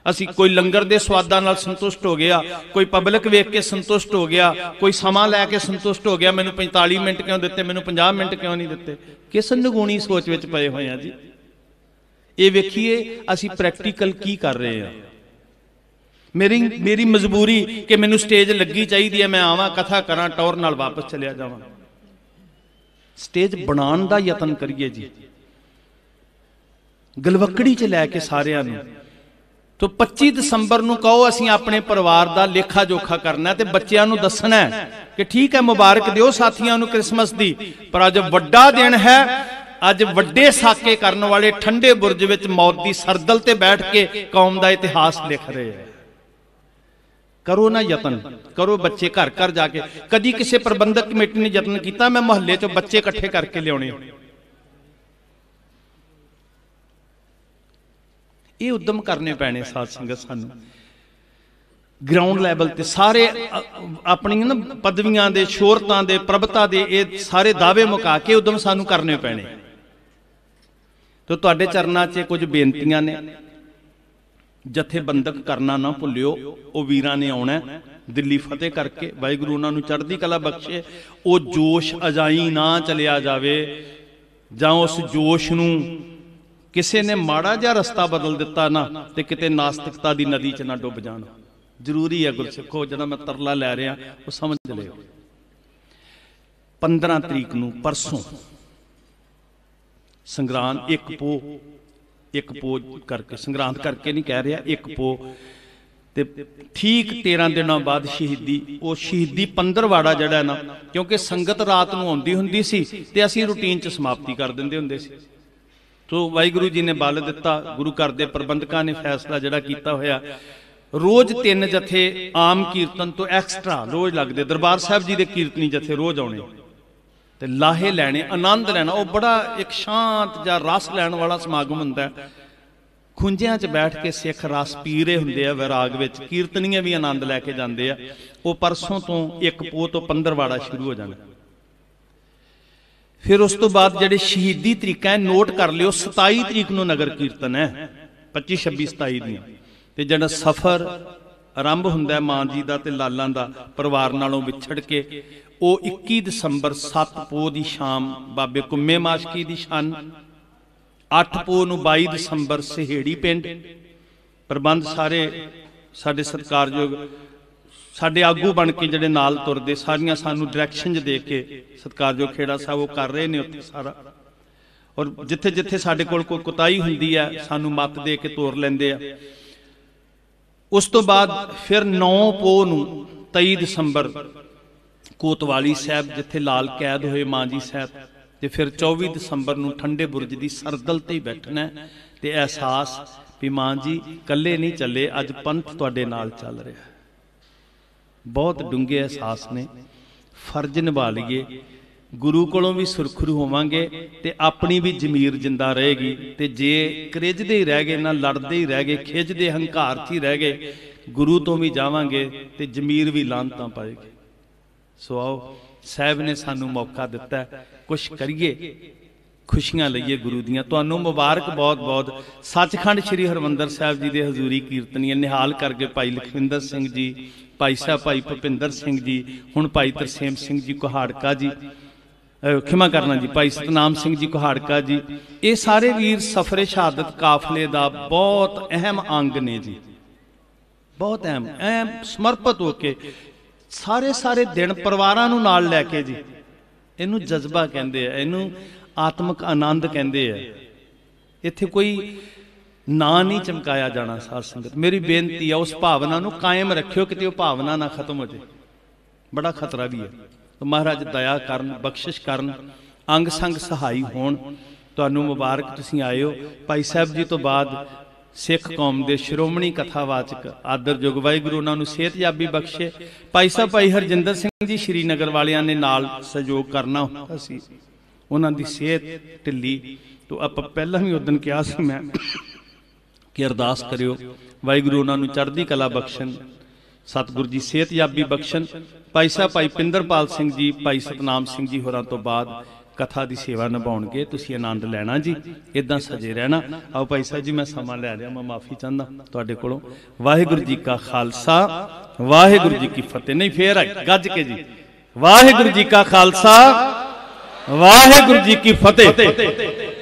ਅਸੀਂ ਕੋਈ ਲੰਗਰ ਦੇ ਸਵਾਦਾਂ ਨਾਲ ਸੰਤੁਸ਼ਟ ਹੋ ਗਿਆ ਕੋਈ ਪਬਲਿਕ ਵੇਖ ਕੇ ਸੰਤੁਸ਼ਟ ਹੋ ਗਿਆ ਕੋਈ ਸਮਾਂ ਲੈ ਕੇ ਸੰਤੁਸ਼ਟ ਹੋ ਗਿਆ ਮੈਨੂੰ 45 ਮਿੰਟ ਕਿਉਂ ਦਿੱਤੇ ਮੈਨੂੰ 50 ਮਿੰਟ ਕਿਉਂ ਨਹੀਂ ਦਿੱਤੇ ਕਿਸ ਨਗੂਣੀ ਸੋਚ ਵਿੱਚ ਪਏ ਹੋਏ ਆ ਜੀ ਇਹ ਵੇਖੀਏ ਅਸੀਂ ਪ੍ਰੈਕਟੀਕਲ ਕੀ ਕਰ ਰਹੇ ਆ ਮੇਰੀ ਮੇਰੀ ਮਜਬੂਰੀ ਕਿ ਮੈਨੂੰ ਸਟੇਜ ਲੱਗੀ ਚਾਹੀਦੀ ਹੈ ਮੈਂ ਆਵਾਂ ਕਥਾ ਕਰਾਂ ਟੌਰ ਨਾਲ ਵਾਪਸ ਚਲਿਆ ਜਾਵਾਂ ਸਟੇਜ ਬਣਾਉਣ ਦਾ ਯਤਨ ਕਰੀਏ ਜੀ ਗਲਵਕੜੀ 'ਚ ਲੈ ਕੇ ਸਾਰਿਆਂ ਨੂੰ ਤੋ 25 ਦਸੰਬਰ ਨੂੰ ਕਹੋ ਅਸੀਂ ਆਪਣੇ ਪਰਿਵਾਰ ਦਾ ਲੇਖਾ ਜੋਖਾ ਕਰਨਾ ਤੇ ਬੱਚਿਆਂ ਨੂੰ ਦੱਸਣਾ ਕਿ ਠੀਕ ਹੈ ਮੁਬਾਰਕ ਦਿਓ ਸਾਥੀਆਂ ਨੂੰ 크리스마ਸ ਦੀ ਪਰ ਅੱਜ ਵੱਡਾ ਦਿਨ ਹੈ ਅੱਜ ਵੱਡੇ ਸਾਕੇ ਕਰਨ ਵਾਲੇ ਠੰਡੇ ਬੁਰਜ ਵਿੱਚ ਮੌਤ ਦੀ ਸਰਦਲ ਤੇ ਬੈਠ ਕੇ ਕੌਮ ਦਾ ਇਤਿਹਾਸ ਲਿਖ ਰਹੇ ਹੈ ਕਰੋ ਨਾ ਯਤਨ ਕਰੋ ਬੱਚੇ ਘਰ ਘਰ ਜਾ ਕੇ ਕਦੀ ਕਿਸੇ ਪ੍ਰਬੰਧਕ ਕਮੇਟੀ ਨੇ ਯਤਨ ਕੀਤਾ ਮੈਂ ਮੁਹੱਲੇ 'ਚ ਬੱਚੇ ਇਕੱਠੇ ਕਰਕੇ ਲਿਆਉਣੇ ਇਹ ਉਦਮ ਕਰਨੇ ਪੈਣੇ ਸਾਧ ਸੰਗਤ ਸਾਨੂੰ ਗਰਾਊਂਡ ਲੈਵਲ ਤੇ ਸਾਰੇ ਆਪਣੀਆਂ ਨਾ ਪਦਵੀਆਂ ਦੇ ਸ਼ੋਹਰਤਾਂ ਦੇ ਪ੍ਰਭਤਾ ਦੇ ਇਹ ਸਾਰੇ ਦਾਅਵੇ ਮੁਕਾ ਕੇ ਉਦਮ ਸਾਨੂੰ ਕਰਨੇ ਪੈਣੇ ਤੋ ਤੁਹਾਡੇ ਚਰਨਾਂ 'ਚ ਕੁਝ ਬੇਨਤੀਆਂ ਨੇ ਜਥੇਬੰਦਕ ਕਰਨਾ ਨਾ ਭੁੱਲਿਓ ਉਹ ਵੀਰਾਂ ਨੇ ਆਉਣਾ ਦਿੱਲੀ ਫਤਿਹ ਕਰਕੇ ਵਾਹਿਗੁਰੂ ਉਹਨਾਂ ਨੂੰ ਚੜ੍ਹਦੀ ਕਲਾ ਬਖਸ਼ੇ ਉਹ ਜੋਸ਼ ਅਜਾਈ ਨਾ ਚਲਿਆ ਜਾਵੇ ਜਾਂ ਉਸ ਜੋਸ਼ ਨੂੰ ਕਿਸੇ ਨੇ ਮਾੜਾ ਜਿਹਾ ਰਸਤਾ ਬਦਲ ਦਿੱਤਾ ਨਾ ਤੇ ਕਿਤੇ ਨਾਸਤਿਕਤਾ ਦੀ ਨਦੀ 'ਚ ਨਾ ਡੁੱਬ ਜਾਣ ਜ਼ਰੂਰੀ ਹੈ ਗੁਰਸਿੱਖੋ ਜਦੋਂ ਮੈਂ ਤਰਲਾ ਲੈ ਰਿਹਾ ਉਹ ਸਮਝ ਲਿਓ 15 ਤਰੀਕ ਨੂੰ ਪਰਸੋਂ ਸੰਗਰਾਂਦ ਇੱਕ ਪੋ ਇੱਕ ਪੋ ਕਰਕੇ ਸੰਗਰਾਂਦ ਕਰਕੇ ਨਹੀਂ ਕਹਿ ਰਿਹਾ ਇੱਕ ਪੋ ਤੇ ਠੀਕ 13 ਦਿਨਾਂ ਬਾਅਦ ਸ਼ਹੀਦੀ ਉਹ ਸ਼ਹੀਦੀ ਵਾੜਾ ਜਿਹੜਾ ਨਾ ਕਿਉਂਕਿ ਸੰਗਤ ਰਾਤ ਨੂੰ ਆਉਂਦੀ ਹੁੰਦੀ ਸੀ ਤੇ ਅਸੀਂ ਰੁਟੀਨ 'ਚ ਸਮਾਪਤੀ ਕਰ ਦਿੰਦੇ ਹੁੰਦੇ ਸੀ ਸੋ ਵਾਹਿਗੁਰੂ ਜੀ ਨੇ ਬਲ ਦਿੱਤਾ ਗੁਰੂ ਘਰ ਦੇ ਪ੍ਰਬੰਧਕਾਂ ਨੇ ਫੈਸਲਾ ਜਿਹੜਾ ਕੀਤਾ ਹੋਇਆ ਰੋਜ਼ ਤਿੰਨ ਜਥੇ ਆਮ ਕੀਰਤਨ ਤੋਂ ਐਕਸਟਰਾ ਰੋਜ਼ ਲੱਗਦੇ ਦਰਬਾਰ ਸਾਹਿਬ ਜੀ ਦੇ ਕੀਰਤਨੀ ਜਥੇ ਰੋਜ਼ ਆਉਣੇ ਤੇ ਲਾਹੇ ਲੈਣੇ ਆਨੰਦ ਲੈਣਾ ਉਹ ਬੜਾ ਇੱਕ ਸ਼ਾਂਤ ਜਾਂ ਰਸ ਲੈਣ ਵਾਲਾ ਸਮਾਗਮ ਹੁੰਦਾ ਹੈ ਖੁੰਝਿਆਂ 'ਚ ਬੈਠ ਕੇ ਸਿੱਖ ਰਸ ਪੀ ਰਹੇ ਹੁੰਦੇ ਆ ਵਿਰਾਗ ਵਿੱਚ ਕੀਰਤਨੀਆਂ ਵੀ ਆਨੰਦ ਲੈ ਕੇ ਜਾਂਦੇ ਆ ਉਹ ਪਰਸੋਂ ਤੋਂ ਇੱਕ ਪੋਤ ਤੋਂ 15 ਵਾੜਾ ਸ਼ੁਰੂ ਹੋ ਜਾਣਾ ਫਿਰ ਉਸ ਤੋਂ ਬਾਅਦ ਜਿਹੜੇ ਸ਼ਹੀਦੀ ਤਰੀਕਾ ਹੈ ਨੋਟ ਕਰ ਲਿਓ 27 ਤਰੀਕ ਨੂੰ ਨਗਰ ਕੀਰਤਨ ਹੈ 25 26 27 ਦੀਆਂ ਤੇ ਜਿਹੜਾ ਸਫ਼ਰ ਆਰੰਭ ਹੁੰਦਾ ਮਾਂ ਜੀ ਦਾ ਤੇ ਲਾਲਾਂ ਦਾ ਪਰਿਵਾਰ ਨਾਲੋਂ ਵਿਛੜ ਕੇ ਉਹ 21 ਦਸੰਬਰ 7 ਪੋ ਦੀ ਸ਼ਾਮ ਬਾਬੇ ਕੁੰਮੇ ਮਾਸ਼ਕੀ ਦੀ ਸ਼ਾਨ 8 ਪੋ ਨੂੰ 22 ਦਸੰਬਰ ਸਹੇੜੀ ਪਿੰਡ ਪ੍ਰਬੰਧ ਸਾਰੇ ਸਾਡੇ ਸਤਿਕਾਰਯੋਗ ਸਾਡੇ ਆਗੂ ਬਣ ਕੇ ਜਿਹੜੇ ਨਾਲ ਤੁਰਦੇ ਸਾਰੀਆਂ ਸਾਨੂੰ ਡਾਇਰੈਕਸ਼ਨਸ ਦੇ ਕੇ ਸਤਕਾਰਯੋਗ ਖੇੜਾ ਸਾਹਿਬ ਉਹ ਕਰ ਰਹੇ ਨੇ ਉੱਥੇ ਸਾਰਾ ਔਰ ਜਿੱਥੇ ਜਿੱਥੇ ਸਾਡੇ ਕੋਲ ਕੋਈ ਕੁਤਾਈ ਹੁੰਦੀ ਹੈ ਸਾਨੂੰ ਮੱਤ ਦੇ ਕੇ ਤੋਰ ਲੈਂਦੇ ਆ ਉਸ ਤੋਂ ਬਾਅਦ ਫਿਰ 9 ਪੋ ਨੂੰ 23 ਦਸੰਬਰ ਕੋਤਵਾਲੀ ਸਾਹਿਬ ਜਿੱਥੇ ਲਾਲ ਕੈਦ ਹੋਏ ਮਾਂਜੀ ਸਾਹਿਬ ਤੇ ਫਿਰ 24 ਦਸੰਬਰ ਨੂੰ ਠੰਡੇ ਬੁਰਜ ਦੀ ਸਰਦਲ ਤੇ ਬੈਠਣਾ ਤੇ ਅਹਿਸਾਸ ਵੀ ਮਾਂ ਜੀ ਇਕੱਲੇ ਨਹੀਂ ਚੱਲੇ ਅੱਜ ਪੰਥ ਤੁਹਾਡੇ ਨਾਲ ਚੱਲ ਰਿਹਾ ਬਹੁਤ ਡੂੰਘੇ ਅਹਿਸਾਸ ਨੇ ਫਰਜ਼ ਨਿਭਾ ਲਈਏ ਗੁਰੂ ਕੋਲੋਂ ਵੀ ਸੁਰਖਰੂ ਹੋਵਾਂਗੇ ਤੇ ਆਪਣੀ ਵੀ ਜ਼ਮੀਰ ਜਿੰਦਾ ਰਹੇਗੀ ਤੇ ਜੇ ਕ੍ਰਿਜਦੇ ਹੀ ਰਹਿ ਗਏ ਨਾ ਲੜਦੇ ਹੀ ਰਹਿ ਗਏ ਖਿੱਚਦੇ ਹੰਕਾਰ 'ਚ ਹੀ ਰਹਿ ਗਏ ਗੁਰੂ ਤੋਂ ਵੀ ਜਾਵਾਂਗੇ ਤੇ ਜ਼ਮੀਰ ਵੀ ਲਾਂਤਾਂ ਪਾਏਗੀ ਸੋ ਆਓ ਸਾਹਿਬ ਨੇ ਸਾਨੂੰ ਮੌਕਾ ਦਿੱਤਾ ਕੁਝ ਕਰੀਏ ਖੁਸ਼ੀਆਂ ਲਈਏ ਗੁਰੂ ਦੀਆਂ ਤੁਹਾਨੂੰ ਮੁਬਾਰਕ ਬਹੁਤ-ਬਹੁਤ ਸੱਚਖੰਡ ਸ੍ਰੀ ਹਰਮੰਦਰ ਸਾਹਿਬ ਜੀ ਦੇ ਹਜ਼ੂਰੀ ਕੀਰਤਨੀਆਂ ਨਿਹਾਲ ਕਰਕੇ ਭਾਈ ਲਖਵਿੰਦਰ ਸਿੰਘ ਜੀ ਭਾਈ ਸਾਹਿਬ ਭਾਈ ਭਪਿੰਦਰ ਸਿੰਘ ਜੀ ਹੁਣ ਭਾਈ ਤਰਸੇਮ ਸਿੰਘ ਜੀ ਕੁਹਾੜਕਾ ਜੀ ਖਿਮਾ ਕਰਨਾ ਜੀ ਭਾਈ ਸਤਨਾਮ ਸਿੰਘ ਜੀ ਕੁਹਾੜਕਾ ਜੀ ਇਹ ਸਾਰੇ ਵੀਰ ਸਫਰੇ ਸ਼ਹਾਦਤ ਕਾਫਲੇ ਦਾ ਬਹੁਤ ਅਹਿਮ ਅੰਗ ਨੇ ਜੀ ਬਹੁਤ ਅਹਿਮ ਐ ਸਮਰਪਿਤ ਹੋ ਕੇ ਸਾਰੇ ਸਾਰੇ ਦਿਨ ਪਰਿਵਾਰਾਂ ਨੂੰ ਨਾਲ ਲੈ ਕੇ ਜੀ ਇਹਨੂੰ ਜਜ਼ਬਾ ਕਹਿੰਦੇ ਆ ਇਹਨੂੰ ਆਤਮਿਕ ਆਨੰਦ ਕਹਿੰਦੇ ਆ ਇੱਥੇ ਕੋਈ ਨਾਂ ਨਹੀਂ ਚਮਕਾਇਆ ਜਾਣਾ ਸਾਧ ਸੰਗਤ ਮੇਰੀ ਬੇਨਤੀ ਆ ਉਸ ਭਾਵਨਾ ਨੂੰ ਕਾਇਮ ਰੱਖਿਓ ਕਿਤੇ ਉਹ ਭਾਵਨਾ ਨਾ ਖਤਮ ਹੋ ਜਾਏ ਬੜਾ ਖਤਰਾ ਵੀ ਹੈ ਮਹਾਰਾਜ ਦਇਆ ਕਰਨ ਬਖਸ਼ਿਸ਼ ਕਰਨ ਅੰਗ ਸੰਗ ਸਹਾਈ ਹੋਣ ਤੁਹਾਨੂੰ ਮੁਬਾਰਕ ਤੁਸੀਂ ਆਇਓ ਭਾਈ ਸਾਹਿਬ ਜੀ ਤੋਂ ਬਾਅਦ ਸਿੱਖ ਕੌਮ ਦੇ ਸ਼੍ਰੋਮਣੀ ਕਥਾਵਾਚਕ ਆਦਰਯੋਗ ਵਾਹਿਗੁਰੂ ਉਹਨਾਂ ਨੂੰ ਸਿਹਤਯਾਬੀ ਬਖਸ਼ੇ ਭਾਈ ਸਾਹਿਬ ਭਾਈ ਹਰਜਿੰਦਰ ਸਿੰਘ ਜੀ ਸ਼੍ਰੀਨਗਰ ਵਾਲਿਆਂ ਨੇ ਨਾਲ ਸਹਿਯੋਗ ਕਰਨਾ ਹੁੰਦਾ ਸੀ ਉਹਨਾਂ ਦੀ ਸਿਹਤ ਢਿੱਲੀ ਤੋਂ ਆਪਾਂ ਪਹਿਲਾਂ ਵੀ ਉਦੋਂ ਕਿਹਾ ਸੀ ਮੈਂ ਕਿ ਅਰਦਾਸ ਕਰਿਓ ਵਾਹਿਗੁਰੂ ਉਹਨਾਂ ਨੂੰ ਚੜ੍ਹਦੀ ਕਲਾ ਬਖਸ਼ਣ ਸਤਿਗੁਰੂ ਜੀ ਸਿਹਤ ਯਾਬੀ ਬਖਸ਼ਣ ਭਾਈ ਸਾਹਿਬ ਭਾਈ ਪਿੰਦਰਪਾਲ ਸਿੰਘ ਜੀ ਭਾਈ ਸਤਨਾਮ ਸਿੰਘ ਜੀ ਹੋਰਾਂ ਤੋਂ ਬਾਅਦ ਕਥਾ ਦੀ ਸੇਵਾ ਨਿਭਾਉਣਗੇ ਤੁਸੀਂ ਆਨੰਦ ਲੈਣਾ ਜੀ ਇਦਾਂ ਸਜੇ ਰਹਿਣਾ ਆਓ ਭਾਈ ਸਾਹਿਬ ਜੀ ਮੈਂ ਸਮਾਂ ਲੈ ਲਿਆ ਮੈਂ ਮਾਫੀ ਚਾਹੁੰਦਾ ਤੁਹਾਡੇ ਕੋਲੋਂ ਵਾਹਿਗੁਰੂ ਜੀ ਕਾ ਖਾਲਸਾ ਵਾਹਿਗੁਰੂ ਜੀ ਕੀ ਫਤਿਹ ਨਹੀਂ ਫੇਰ ਗੱਜ ਕੇ ਜੀ ਵਾਹਿਗੁਰੂ ਜੀ ਕਾ ਖਾਲਸਾ ਵਾਹਿਗੁਰੂ ਜੀ ਕੀ ਫਤਿਹ